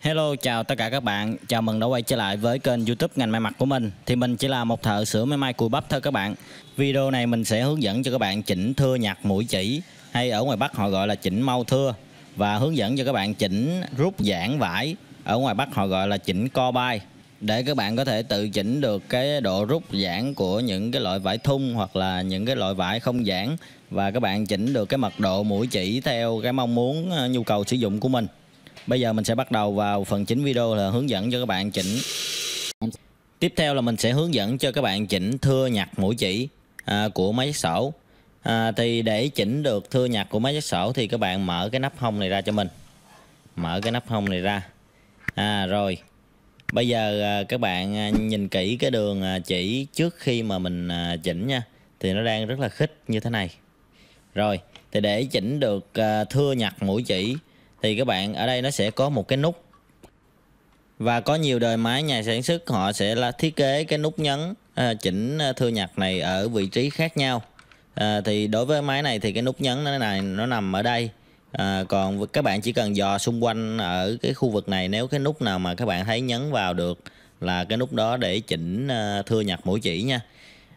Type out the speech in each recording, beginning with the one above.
Hello chào tất cả các bạn, chào mừng đã quay trở lại với kênh YouTube ngành may mặc của mình. Thì mình chỉ là một thợ sửa máy may cùi bắp thôi các bạn. Video này mình sẽ hướng dẫn cho các bạn chỉnh thưa nhặt mũi chỉ hay ở ngoài Bắc họ gọi là chỉnh mau thưa và hướng dẫn cho các bạn chỉnh rút giãn vải, ở ngoài Bắc họ gọi là chỉnh co bay để các bạn có thể tự chỉnh được cái độ rút giãn của những cái loại vải thun hoặc là những cái loại vải không giãn và các bạn chỉnh được cái mật độ mũi chỉ theo cái mong muốn ờ, nhu cầu sử dụng của mình. Bây giờ mình sẽ bắt đầu vào phần chính video là hướng dẫn cho các bạn chỉnh. Tiếp theo là mình sẽ hướng dẫn cho các bạn chỉnh thưa nhặt mũi chỉ à, của máy giặt sổ. À, thì để chỉnh được thưa nhặt của máy giặt sổ thì các bạn mở cái nắp hông này ra cho mình. Mở cái nắp hông này ra. À rồi. Bây giờ à, các bạn à, nhìn kỹ cái đường à, chỉ trước khi mà mình à, chỉnh nha. Thì nó đang rất là khích như thế này. Rồi, thì để chỉnh được à, thưa nhặt mũi chỉ thì các bạn ở đây nó sẽ có một cái nút và có nhiều đời máy nhà sản xuất họ sẽ là thiết kế cái nút nhấn à, chỉnh à, thưa nhạc này ở vị trí khác nhau à, thì đối với máy này thì cái nút nhấn nó này nó nằm ở đây à, còn các bạn chỉ cần dò xung quanh ở cái khu vực này nếu cái nút nào mà các bạn thấy nhấn vào được là cái nút đó để chỉnh à, thưa nhạc mũi chỉ nha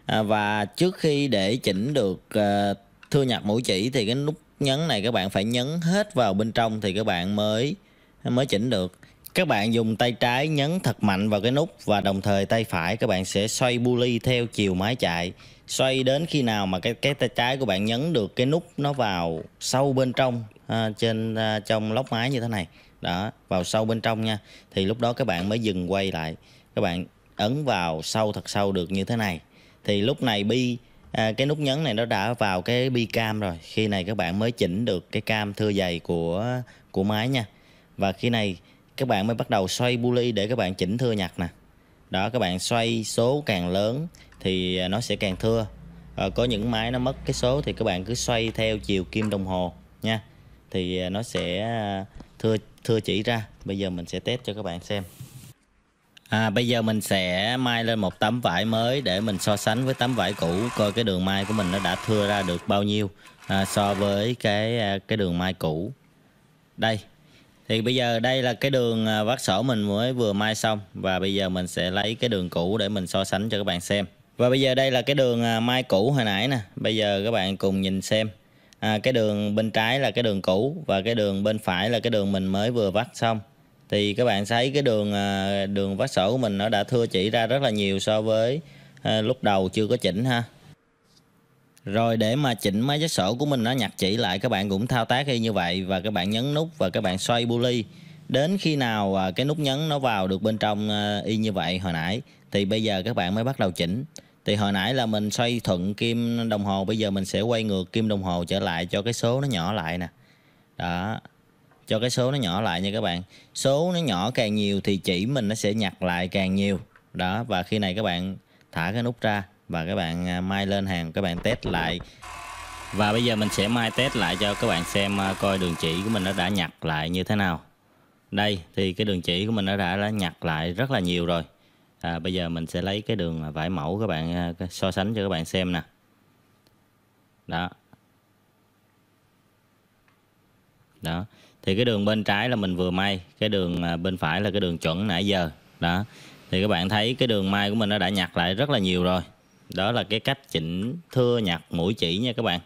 à, và trước khi để chỉnh được à, thưa nhạc mũi chỉ thì cái nút nhấn này các bạn phải nhấn hết vào bên trong thì các bạn mới mới chỉnh được các bạn dùng tay trái nhấn thật mạnh vào cái nút và đồng thời tay phải các bạn sẽ xoay bu pulley theo chiều máy chạy xoay đến khi nào mà cái cái tay trái của bạn nhấn được cái nút nó vào sâu bên trong à, trên à, trong lốc máy như thế này đó vào sâu bên trong nha thì lúc đó các bạn mới dừng quay lại các bạn ấn vào sâu thật sâu được như thế này thì lúc này bi à, cái nút nhấn này nó đã vào cái bi cam rồi khi này các bạn mới chỉnh được cái cam thưa dày của của máy nha và khi này các bạn mới bắt đầu xoay pulley để các bạn chỉnh thưa nhặt nè đó các bạn xoay số càng lớn thì à, nó sẽ càng thưa à, có những máy nó mất cái số thì các bạn cứ xoay theo chiều kim đồng hồ nha thì à, nó sẽ à, thưa thưa chỉ ra bây giờ mình sẽ test cho các bạn xem À, bây giờ mình sẽ may lên một tấm vải mới để mình so sánh với tấm vải cũ coi cái đường may của mình nó đã thưa ra được bao nhiêu à, so với cái à, cái đường may cũ. Đây. Thì bây giờ đây là cái đường à, vắt sổ mình mới vừa may xong và bây giờ mình sẽ lấy cái đường cũ để mình so sánh cho các bạn xem. Và bây giờ đây là cái đường à, may cũ hồi nãy nè. Bây giờ các bạn cùng nhìn xem. À, cái đường bên trái là cái đường cũ và cái đường bên phải là cái đường mình mới vừa vắt xong thì các bạn thấy cái đường à, đường vát sổ của mình nó đã thưa chỉ ra rất là nhiều so với à, lúc đầu chưa có chỉnh ha rồi để mà chỉnh máy vát sổ của mình nó nhặt chỉ lại các bạn cũng thao tác y như vậy và các bạn nhấn nút và các bạn xoay pulley đến khi nào à, cái nút nhấn nó vào được bên trong y như vậy hồi nãy thì bây giờ các bạn mới bắt đầu chỉnh thì hồi nãy là mình xoay thuận kim đồng hồ bây giờ mình sẽ quay ngược kim đồng hồ trở lại cho cái số nó nhỏ lại nè đó cho cái số nó nhỏ lại nha các bạn số nó nhỏ càng nhiều thì chỉ mình nó sẽ nhặt lại càng nhiều đó và khi này các bạn thả cái nút ra và các bạn à, mai lên hàng các bạn test lại và bây giờ mình sẽ mai test lại cho các bạn xem à, coi đường chỉ của mình nó đã nhặt lại như thế nào đây thì cái đường chỉ của mình nó đã, đã nhặt lại rất là nhiều rồi à, bây giờ mình sẽ lấy cái đường à, vải mẫu các bạn so sánh cho các bạn xem nè đó đó thì cái đường bên trái là mình vừa may cái đường à, bên phải là cái đường chuẩn nãy giờ đó thì các bạn thấy cái đường may của mình nó đã nhặt lại rất là nhiều rồi đó là cái cách chỉnh thưa nhặt mũi chỉ nha các bạn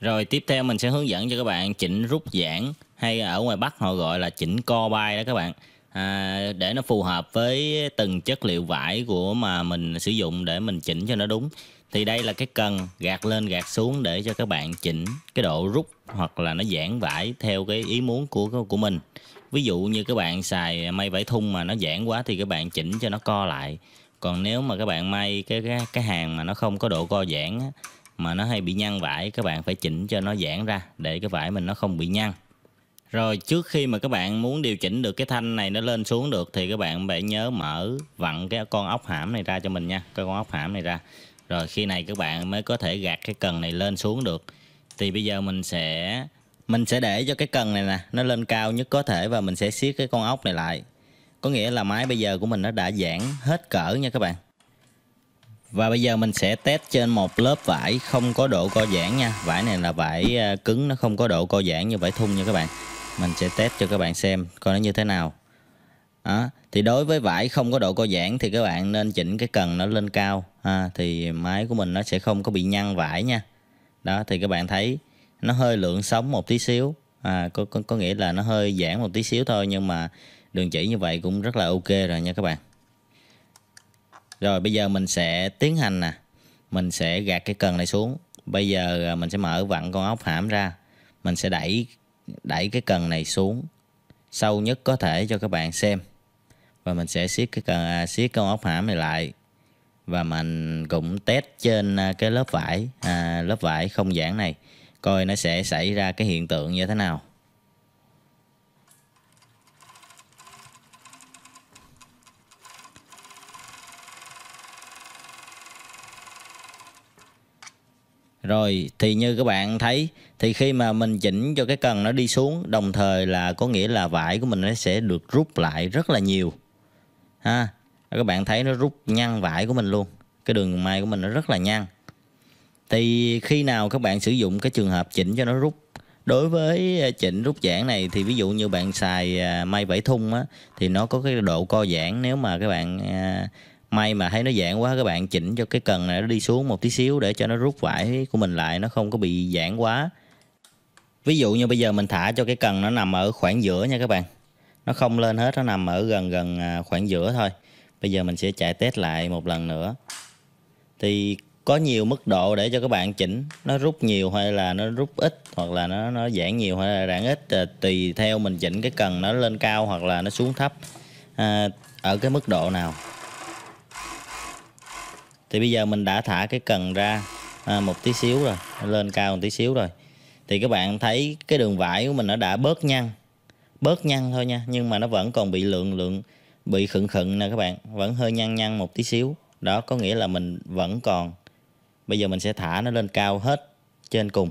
rồi tiếp theo mình sẽ hướng dẫn cho các bạn chỉnh rút giãn hay ở ngoài Bắc họ gọi là chỉnh co bay đó các bạn à, để nó phù hợp với từng chất liệu vải của mà mình sử dụng để mình chỉnh cho nó đúng thì đây là cái cần gạt lên gạt xuống để cho các bạn chỉnh cái độ rút hoặc là nó giãn vải theo cái ý muốn của của mình ví dụ như các bạn xài may vải thun mà nó giãn quá thì các bạn chỉnh cho nó co lại còn nếu mà các bạn may cái cái, cái hàng mà nó không có độ co giãn á, mà nó hay bị nhăn vải các bạn phải chỉnh cho nó giãn ra để cái vải mình nó không bị nhăn rồi trước khi mà các bạn muốn điều chỉnh được cái thanh này nó lên xuống được thì các bạn phải nhớ mở vặn cái con ốc hãm này ra cho mình nha cái con ốc hãm này ra rồi khi này các bạn mới có thể gạt cái cần này lên xuống được thì bây giờ mình sẽ mình sẽ để cho cái cần này nè nó lên cao nhất có thể và mình sẽ siết cái con ốc này lại có nghĩa là máy bây giờ của mình nó đã giãn hết cỡ nha các bạn và bây giờ mình sẽ test trên một lớp vải không có độ co giãn nha vải này là vải à, cứng nó không có độ co giãn như vải thun nha các bạn mình sẽ test cho các bạn xem coi nó như thế nào đó. thì đối với vải không có độ co giãn thì các bạn nên chỉnh cái cần nó lên cao ha. thì máy của mình nó sẽ không có bị nhăn vải nha đó thì các bạn thấy nó hơi lượng sóng một tí xíu à, có, có có nghĩa là nó hơi giãn một tí xíu thôi nhưng mà đường chỉ như vậy cũng rất là ok rồi nha các bạn rồi bây giờ mình sẽ tiến hành nè mình sẽ gạt cái cần này xuống bây giờ à, mình sẽ mở vặn con ốc hãm ra mình sẽ đẩy đẩy cái cần này xuống sâu nhất có thể cho các bạn xem và mình sẽ siết cái cần à, siết con ốc hãm này lại và mình cũng test trên à, cái lớp vải à, lớp vải không giãn này coi nó sẽ xảy ra cái hiện tượng như thế nào Rồi thì như các bạn thấy thì khi mà mình chỉnh cho cái cần nó đi xuống đồng thời là có nghĩa là vải của mình nó sẽ được rút lại rất là nhiều. Ha, các bạn thấy nó rút nhăn vải của mình luôn cái đường may của mình nó rất là nhăn thì khi nào các bạn sử dụng cái trường hợp chỉnh cho nó rút đối với à, chỉnh rút giãn này thì ví dụ như bạn xài à, may vải thun á thì nó có cái độ co giãn nếu mà các bạn à, may mà thấy nó giãn quá các bạn chỉnh cho cái cần này nó đi xuống một tí xíu để cho nó rút vải của mình lại nó không có bị giãn quá ví dụ như bây giờ mình thả cho cái cần nó nằm ở khoảng giữa nha các bạn nó không lên hết nó nằm ở gần gần khoảng giữa thôi bây giờ mình sẽ chạy test lại một lần nữa thì có nhiều mức độ để cho các bạn chỉnh nó rút nhiều hay là nó rút ít hoặc là nó nó giãn nhiều hay là giãn ít à, tùy theo mình chỉnh cái cần nó lên cao hoặc là nó xuống thấp à, ở cái mức độ nào thì bây giờ mình đã thả cái cần ra à, một tí xíu rồi lên cao một tí xíu rồi thì các bạn thấy cái đường vải của mình nó đã bớt nhăn bớt nhăn thôi nha nhưng mà nó vẫn còn bị lượng lượng bị khựng khựng nè các bạn vẫn hơi nhăn nhăn một tí xíu đó có nghĩa là mình vẫn còn bây giờ mình sẽ thả nó lên cao hết trên cùng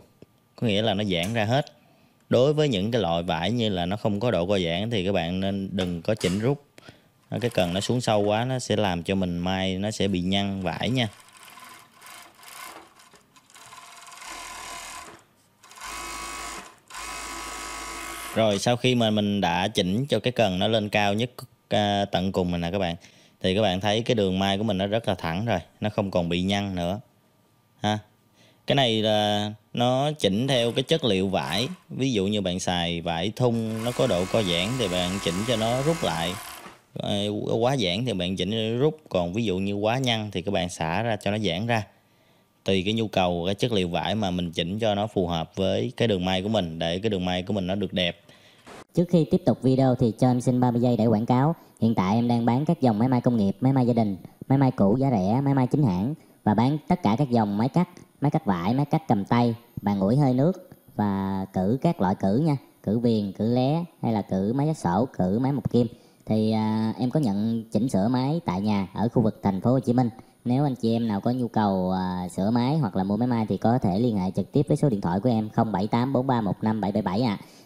có nghĩa là nó giãn ra hết đối với những cái loại vải như là nó không có độ co giãn thì các bạn nên đừng có chỉnh rút cái cần nó xuống sâu quá nó sẽ làm cho mình mai nó sẽ bị nhăn vải nha rồi sau khi mà mình đã chỉnh cho cái cần nó lên cao nhất tận cùng mình nè các bạn thì các bạn thấy cái đường may của mình nó rất là thẳng rồi nó không còn bị nhăn nữa ha cái này là nó chỉnh theo cái chất liệu vải ví dụ như bạn xài vải thun nó có độ co giãn thì bạn chỉnh cho nó rút lại ờ, quá giãn thì bạn chỉnh rút còn ví dụ như quá nhăn thì các bạn xả ra cho nó giãn ra tùy cái nhu cầu cái chất liệu vải mà mình chỉnh cho nó phù hợp với cái đường may của mình để cái đường may của mình nó được đẹp Trước khi tiếp tục video thì cho em xin 30 giây để quảng cáo. Hiện tại em đang bán các dòng máy may công nghiệp, máy may gia đình, máy may cũ giá rẻ, máy may chính hãng và bán tất cả các dòng máy cắt, máy cắt vải, máy cắt cầm tay, bàn ủi hơi nước và cử các loại cử nha, cử viền, cử lé hay là cử máy giác sổ, cử máy mộc kim. Thì à, em có nhận chỉnh sửa máy tại nhà ở khu vực thành phố Hồ Chí Minh. Nếu anh chị em nào có nhu cầu à, sửa máy hoặc là mua máy may thì có thể liên hệ trực tiếp với số điện thoại của em 0784315777 ạ. À.